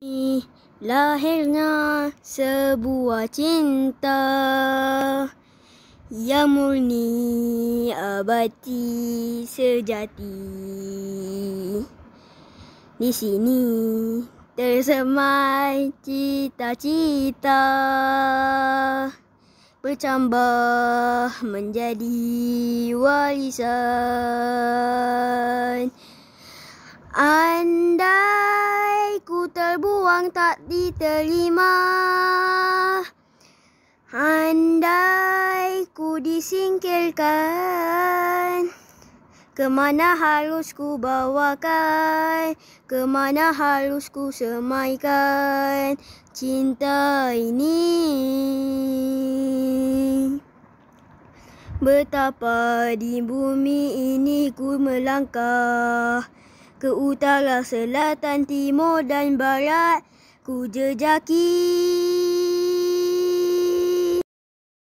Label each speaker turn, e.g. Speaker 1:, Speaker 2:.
Speaker 1: Ini lahirnya sebuah cinta yang murni abadi sejati. Di sini tersemai cita-cita bercambah menjadi warisan anda peluang tak diterima Andai ku disingkirkan Kemana harus ku bawakan Kemana harus ku semaikan Cinta ini Betapa di bumi ini ku melangkah ke utara, selatan, timur dan barat, ku jejaki.